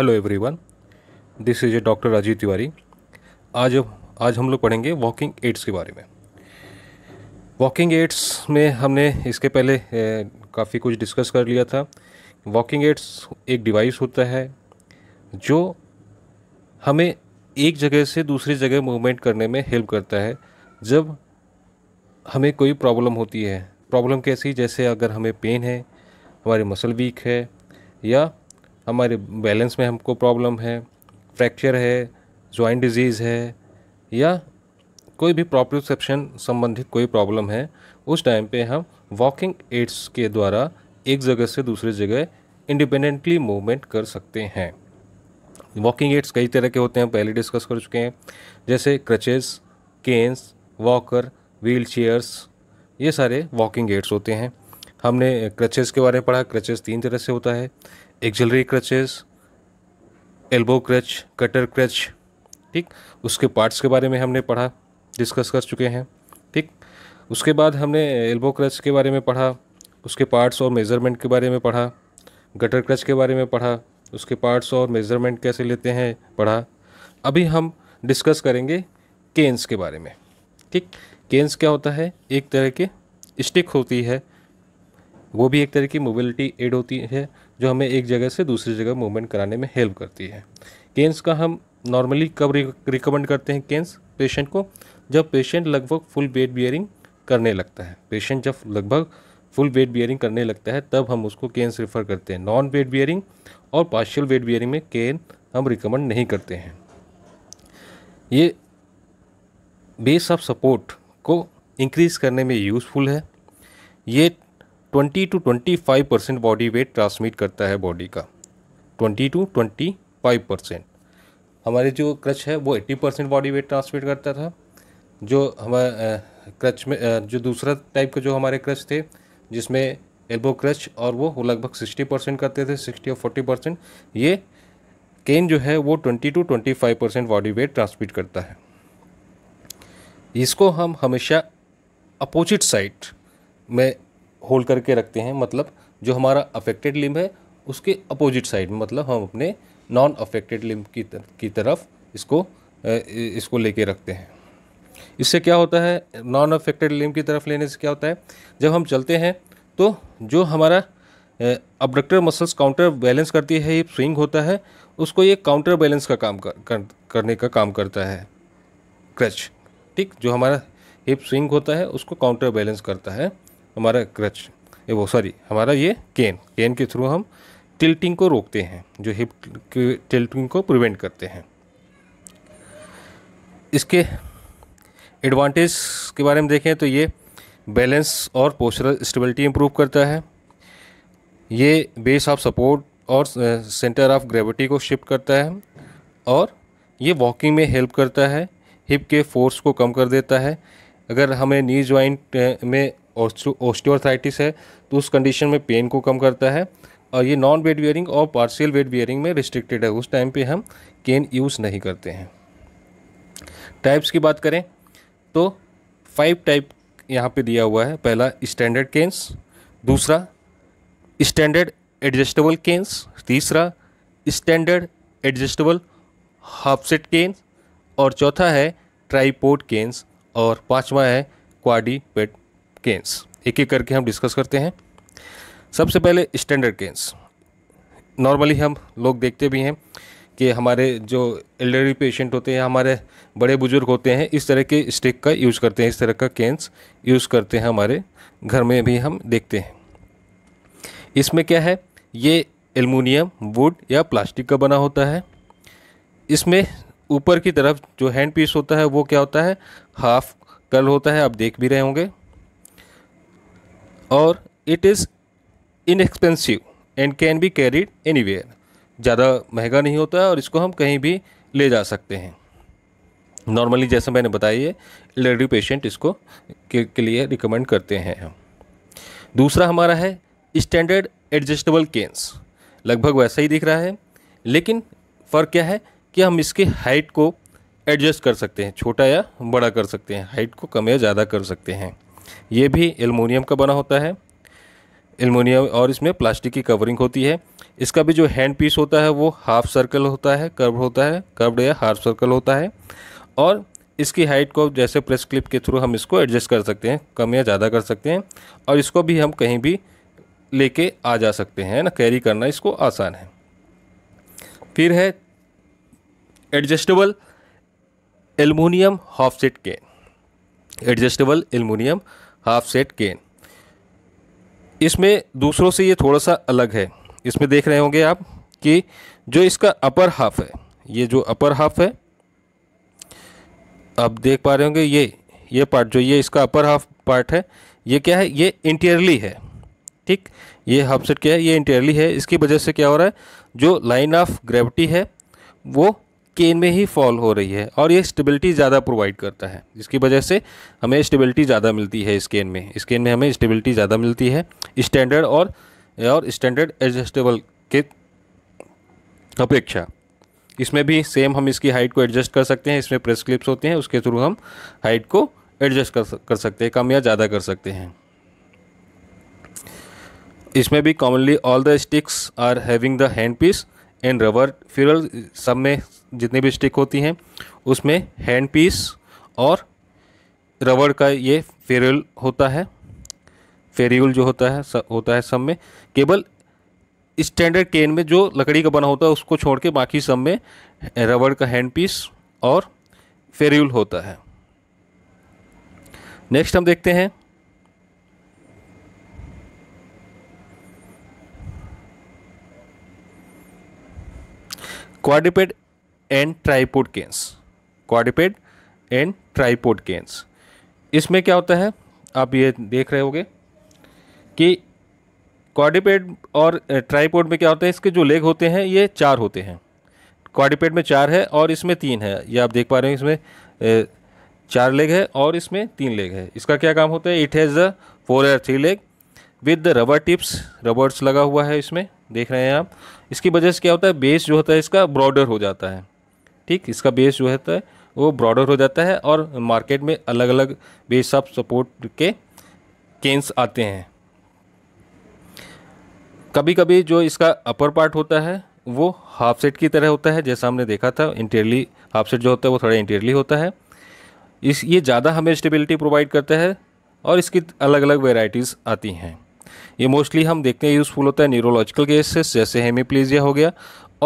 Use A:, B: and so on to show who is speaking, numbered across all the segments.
A: hello everyone this is a doctor Rajiv Tiwari आज आज हम लोग पढ़ेंगे वॉकिंग एड्स के बारे में वॉकिंग एड्स में हमने इसके पहले काफ़ी कुछ डिस्कस कर लिया था वॉकिंग एड्स एक डिवाइस होता है जो हमें एक जगह से दूसरी जगह मूवमेंट करने में हेल्प करता है जब हमें कोई प्रॉब्लम होती है प्रॉब्लम कैसी जैसे अगर हमें पेन है हमारी मसल वीक है या हमारे बैलेंस में हमको प्रॉब्लम है फ्रैक्चर है जॉइंट डिजीज़ है या कोई भी प्रॉपरसेप्शन संबंधित कोई प्रॉब्लम है उस टाइम पे हम वॉकिंग एड्स के द्वारा एक जगह से दूसरी जगह इंडिपेंडेंटली मूवमेंट कर सकते हैं वॉकिंग एड्स कई तरह के होते हैं पहले डिस्कस कर चुके हैं जैसे crutches canes walker wheelchairs ये सारे वॉकिंग एड्स होते हैं हमने क्रचेस के बारे में पढ़ा क्रचेस तीन तरह से होता है axillary crutches elbow crutch gutter crutch ठीक उसके पार्ट्स के बारे में हमने पढ़ा डिस्कस कर चुके हैं ठीक उसके बाद हमने एल्बो क्रच के बारे में पढ़ा उसके पार्ट्स और मेज़रमेंट के बारे में पढ़ा गटर क्रच के बारे में पढ़ा उसके पार्ट्स और मेज़रमेंट कैसे लेते हैं पढ़ा अभी हम डिस्कस करेंगे केन्स के बारे में ठीक केन्स क्या होता है एक तरह के स्टिक होती है वो भी एक तरह की मोबिलिटी एड होती है जो हमें एक जगह से दूसरी जगह मूवमेंट कराने में हेल्प करती है केन्स का हम नॉर्मली कब रिकमेंड करते हैं केन्स पेशेंट को जब पेशेंट लगभग फुल वेट बियरिंग करने लगता है पेशेंट जब लगभग फुल वेट बियरिंग करने लगता है तब हम उसको केन्स रिफ़र करते हैं नॉन वेट बियरिंग और पार्शियल वेट बियरिंग में केन हम रिकमेंड नहीं करते हैं ये बेस ऑफ सपोर्ट को इंक्रीज़ करने में यूज़फुल है ये twenty two twenty five percent body weight transmit करता है बॉडी का twenty two twenty five percent हमारे जो क्रच है वो eighty percent body weight transmit करता था जो हमारे क्रच में जो दूसरा टाइप के जो हमारे क्रच थे जिसमें एल्बो क्रच और वो लगभग सिक्सटी परसेंट करते थे सिक्सटी और फोर्टी परसेंट ये केन जो है वो twenty two twenty five percent body weight transmit करता है इसको हम हमेशा अपोजिट साइड में होल्ड करके रखते हैं मतलब जो हमारा अफेक्टेड लिम्ब है उसके अपोजिट साइड में मतलब हम अपने नॉन अफेक्टेड लिम्ब की तर, की तरफ इसको इसको लेके रखते हैं इससे क्या होता है नॉन अफेक्टेड लिम्ब की तरफ लेने से क्या होता है जब हम चलते हैं तो जो हमारा अबडक्टर मसल्स काउंटर बैलेंस करती है ये स्विंग होता है उसको ये काउंटर बैलेंस का काम कर, कर, करने का काम करता है क्रच ठीक जो हमारा हिप स्विंग होता है उसको काउंटर बैलेंस करता है हमारा क्रच वो सॉरी हमारा ये केन केन के थ्रू हम टिल्टिंग को रोकते हैं जो हिप के टिल्टिंग को प्रिवेंट करते हैं इसके एडवांटेज के बारे में देखें तो ये बैलेंस और पोस्चरल स्टेबिलिटी इंप्रूव करता है ये बेस ऑफ सपोर्ट और सेंटर ऑफ ग्रेविटी को शिफ्ट करता है और ये वॉकिंग में हेल्प करता है हिप के फोर्स को कम कर देता है अगर हमें नी ज्वाइंट में ऑस्टियोथराइटिस है तो उस कंडीशन में पेन को कम करता है और ये नॉन वेट बियरिंग और पार्शियल वेट बियरिंग में रिस्ट्रिक्टेड है उस टाइम पे हम केन यूज़ नहीं करते हैं टाइप्स की बात करें तो फाइव टाइप यहाँ पे दिया हुआ है पहला स्टैंडर्ड केन्स दूसरा स्टैंडर्ड एडजस्टेबल केन्स तीसरा standard adjustable half set canes और चौथा है ट्राईपोर्ट केन्स और पाँचवा है क्वाडी पेट केन्स एक एक करके हम डिस्कस करते हैं सबसे पहले स्टैंडर्ड केन्स नॉर्मली हम लोग देखते भी हैं कि हमारे जो एल्डरली पेशेंट होते हैं हमारे बड़े बुजुर्ग होते हैं इस तरह के स्टिक का यूज़ करते हैं इस तरह का केन्स यूज़ करते हैं हमारे घर में भी हम देखते हैं इसमें क्या है ये एलमिनियम वुड या प्लास्टिक का बना होता है इसमें ऊपर की तरफ जो हैंड पीस होता है वो क्या होता है हाफ कल होता है आप देख भी रहे होंगे और it is inexpensive and can be carried where ज़्यादा महंगा नहीं होता है और इसको हम कहीं भी ले जा सकते हैं नॉर्मली जैसे मैंने बताई है एलर्जी पेशेंट इसको के, के लिए रिकमेंड करते हैं हम दूसरा हमारा है स्टैंडर्ड एडजस्टेबल केन्स लगभग वैसा ही दिख रहा है लेकिन फ़र्क क्या है कि हम इसके हाइट को एडजस्ट कर सकते हैं छोटा या बड़ा कर सकते हैं हाइट को कम या ज़्यादा कर सकते हैं ये भी एलमोनियम का बना होता है एलमोनियम और इसमें प्लास्टिक की कवरिंग होती है इसका भी जो हैंड पीस होता है वो हाफ सर्कल होता है कर्व होता है कर्व्ड या हाफ सर्कल होता है और इसकी हाइट को जैसे प्रेस क्लिप के थ्रू हम इसको एडजस्ट कर सकते हैं कम या ज़्यादा कर सकते हैं और इसको भी हम कहीं भी लेके आ जा सकते हैं ना कैरी करना इसको आसान है फिर है एडजस्टेबल एलमोनियम हाफ सेट के adjustable aluminium half set cane इसमें दूसरों से ये थोड़ा सा अलग है इसमें देख रहे होंगे आप कि जो इसका अपर हाफ है ये जो अपर हाफ है आप देख पा रहे होंगे ये ये पार्ट जो ये इसका अपर हाफ पार्ट है ये क्या है ये इंटीरियरली है ठीक ये हाफ सेट क्या है ये इंटीरियरली है इसकी वजह से क्या हो रहा है जो लाइन ऑफ ग्रेविटी है वो केन में ही फॉल हो रही है और ये स्टेबिलिटी ज़्यादा प्रोवाइड करता है जिसकी वजह से हमें स्टेबिलिटी ज़्यादा मिलती है इस केन में इस केन में हमें स्टेबिलिटी ज़्यादा मिलती है स्टैंडर्ड और और स्टैंडर्ड एडजस्टेबल के अपेक्षा इसमें भी सेम हम इसकी हाइट को एडजस्ट कर सकते हैं इसमें प्रेस क्लिप्स होते हैं उसके थ्रू हम हाइट को एडजस्ट कर सकते हैं कम या ज़्यादा कर सकते हैं इसमें भी commonly all the sticks are having the hand piece and rubber फिर सब में जितनी भी स्टिक होती हैं उसमें हैंड पीस और रबड़ का ये फेरियल होता है फेरियल जो होता है सब होता है सब में केवल स्टैंडर्ड केन में जो लकड़ी का बना होता है उसको छोड़ के बाकी सब में रबड़ का हैंड पीस और फेरियल होता है नेक्स्ट हम देखते हैं quadripod and tripod canes quadripod and tripod canes इसमें क्या होता है आप ये देख रहे होगे कि क्वाडिपेड और ट्राईपोड में क्या होता है इसके जो लेग होते हैं ये चार होते हैं क्वाडिपेड में चार है और इसमें तीन है ये आप देख पा रहे हैं इसमें चार लेग है और इसमें तीन लेग है इसका क्या काम होता है it has the four or three leg with the rubber tips rubbers लगा हुआ है इसमें देख रहे हैं आप इसकी वजह से क्या होता है बेस जो होता है इसका ब्रॉडर हो जाता है ठीक इसका बेस जो है तो वो ब्रॉडर हो जाता है और मार्केट में अलग अलग बेस ऑफ सपोर्ट के केंस आते हैं कभी कभी जो इसका अपर पार्ट होता है वो हाफ सेट की तरह होता है जैसा हमने देखा था इंटीरियरली हाफ सेट जो होता है वो थोड़ा इंटीरियरली होता है इस ये ज़्यादा हमें स्टेबिलिटी प्रोवाइड करता है और इसकी अलग अलग वेराइटीज़ आती हैं ये मोस्टली हम देखते हैं यूज़फुल होता है न्यूरोलॉजिकल केसेस जैसे हेमीप्लीजिया हो गया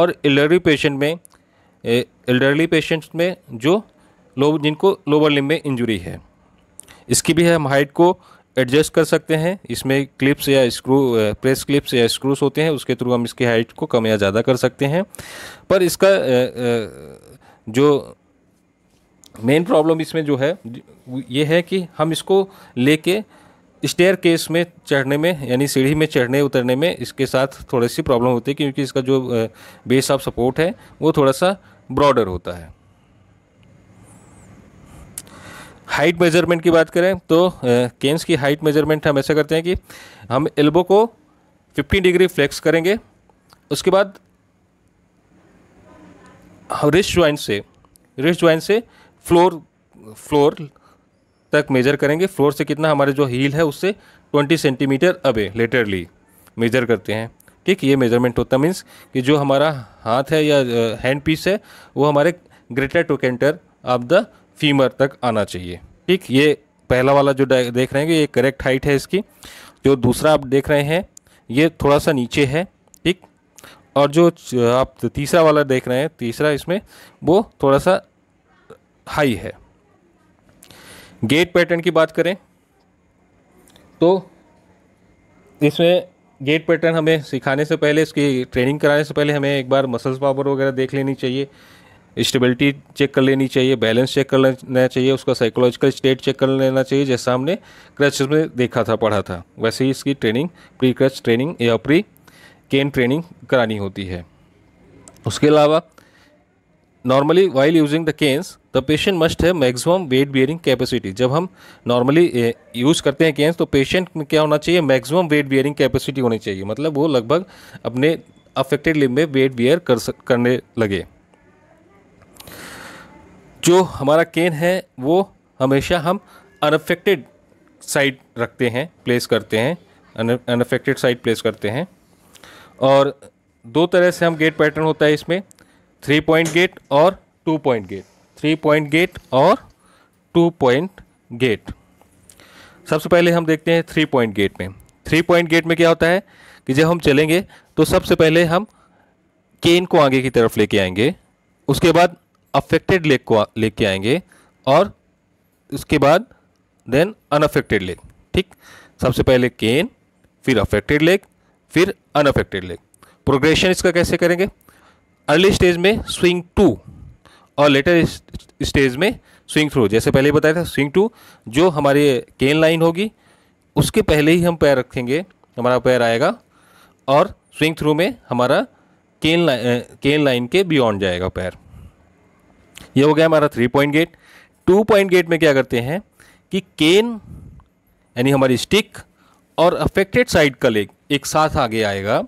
A: और एलर्जी पेशेंट में एल्डरली पेशेंट्स में जो लो जिनको लोअर लिम में इंजरी है इसकी भी हम हाइट को एडजस्ट कर सकते हैं इसमें क्लिप्स या स्क्रू प्रेस क्लिप्स या स्क्रूस होते हैं उसके थ्रू हम इसकी हाइट को कम या ज़्यादा कर सकते हैं पर इसका जो मेन प्रॉब्लम इसमें जो है ये है कि हम इसको लेके स्टेयर केस में चढ़ने में यानी सीढ़ी में चढ़ने उतरने में इसके साथ थोड़ी सी प्रॉब्लम होती है क्योंकि इसका जो बेस ऑफ सपोर्ट है वो थोड़ा सा ब्रॉडर होता है हाइट मेजरमेंट की बात करें तो केन्स की हाइट मेजरमेंट हम ऐसा करते हैं कि हम एल्बो को 15 डिग्री फ्लेक्स करेंगे उसके बाद रिस्ट ज्वाइंट से रिस्ट ज्वाइंट से फ्लोर फ्लोर तक मेजर करेंगे फ्लोर से कितना हमारे जो हील है उससे 20 सेंटीमीटर अबे लेटरली मेजर करते हैं ठीक ये मेजरमेंट होता मीन्स कि जो हमारा हाथ है या हैंड पीस है वो हमारे greater trochanter of the femur तक आना चाहिए ठीक ये पहला वाला जो देख रहे हैं कि ये करेक्ट हाइट है इसकी जो दूसरा आप देख रहे हैं ये थोड़ा सा नीचे है ठीक और जो आप तीसरा वाला देख रहे हैं तीसरा इसमें वो थोड़ा सा हाई है गेट पैटर्न की बात करें तो इसमें गेट पैटर्न हमें सिखाने से पहले इसकी ट्रेनिंग कराने से पहले हमें एक बार मसल्स पावर वगैरह देख लेनी चाहिए स्टेबिलिटी चेक कर लेनी चाहिए बैलेंस चेक कर लेना चाहिए उसका साइकोलॉजिकल स्टेट चेक कर लेना चाहिए जैसा हमने क्रच में देखा था पढ़ा था वैसे ही इसकी ट्रेनिंग प्री क्रच ट्रेनिंग या प्री केन ट्रेनिंग करानी होती है उसके अलावा normally while using the canes the patient must have maximum weight bearing capacity जब हम नॉर्मली यूज़ करते हैं केन्स तो पेशेंट में क्या होना चाहिए मैक्सिमम वेट बियरिंग कैपेसिटी होनी चाहिए मतलब वो लगभग अपने अफेक्टेड लिम में वेट बियर कर सक, करने लगे जो हमारा केन है वो हमेशा हम अनअफेक्टेड साइड रखते हैं प्लेस करते हैं अनफेक्टेड साइड प्लेस करते हैं और दो तरह से हम गेट पैटर्न होता है इसमें थ्री पॉइंट गेट और two point gait three point gait और टू पॉइंट गेट सबसे पहले हम देखते हैं थ्री पॉइंट गेट में थ्री पॉइंट गेट में क्या होता है कि जब हम चलेंगे तो सबसे पहले हम केन को आगे की तरफ लेके आएंगे उसके बाद अफेक्टेड लेग को लेके आएंगे और उसके बाद देन अनअफेक्टेड लेग ठीक सबसे पहले केन फिर अफेक्टेड लेग फिर अनअफेक्टेड लेग प्रोग्रेशन इसका कैसे करेंगे अर्ली स्टेज में स्विंग टू और लेटर स्टेज में स्विंग थ्रू जैसे पहले बताया था स्विंग टू जो हमारी केन लाइन होगी उसके पहले ही हम पैर रखेंगे हमारा पैर आएगा और स्विंग थ्रू में हमारा केन लाइन केन लाइन के बियॉन्ड जाएगा पैर ये हो गया हमारा three point gait two point gait में क्या करते हैं कि केन यानी हमारी स्टिक और अफेक्टेड साइड का लेग एक साथ आगे आएगा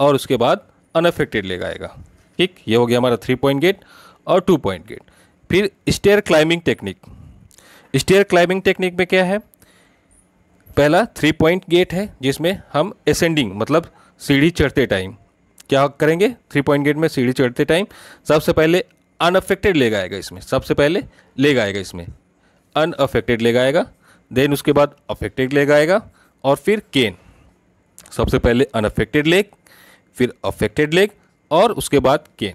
A: और उसके बाद अनअफेक्टेड लेग आएगा ठीक ये हो गया हमारा थ्री पॉइंट गेट और टू पॉइंट गेट फिर stair climbing technique stair climbing technique में क्या है पहला थ्री पॉइंट गेट है जिसमें हम एसेंडिंग मतलब सीढ़ी चढ़ते टाइम क्या करेंगे थ्री पॉइंट गेट में सीढ़ी चढ़ते टाइम सबसे पहले अनअफेक्टेड लेग आएगा इसमें सबसे पहले लेग आएगा इसमें अनअफेक्टेड लेग आएगा देन उसके बाद अफेक्टेड लेग आएगा और फिर केन सबसे पहले अनअफेक्टेड लेग फिर अफेक्टेड लेग और उसके बाद केन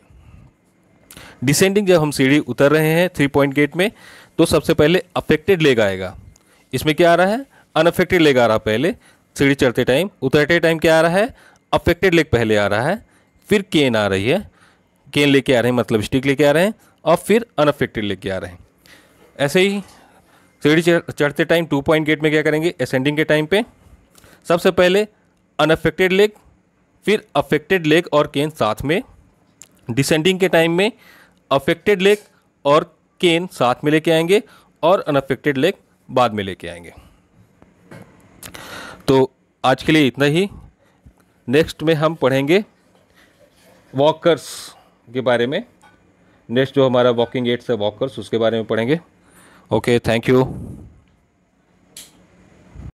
A: डिसेंडिंग जब हम सीढ़ी उतर रहे हैं थ्री पॉइंट गेट में तो सबसे पहले अफेक्टेड लेग आएगा इसमें क्या आ रहा है अनअफेक्टेड लेग आ रहा है पहले सीढ़ी चढ़ते टाइम उतरते टाइम क्या आ रहा है अफेक्टेड लेग पहले आ रहा है फिर केन आ रही है केन लेके आ रहे हैं मतलब स्टिक लेके आ रहे हैं और फिर अनअफेक्टेड लेके आ रहे हैं ऐसे ही सीढ़ी चढ़ते टाइम टू पॉइंट गेट में क्या करेंगे असेंडिंग के टाइम पे सबसे पहले अनअफेक्टेड लेग फिर अफेक्टेड लेग और केन साथ में डिसेंडिंग के टाइम में अफेक्टेड लेग और केन साथ में लेके आएंगे और अनअफेक्टेड लेग बाद में लेके आएंगे तो आज के लिए इतना ही नेक्स्ट में हम पढ़ेंगे वॉकर्स के बारे में नेक्स्ट जो हमारा वॉकिंग एड्स है वॉकर्स उसके बारे में पढ़ेंगे ओके थैंक यू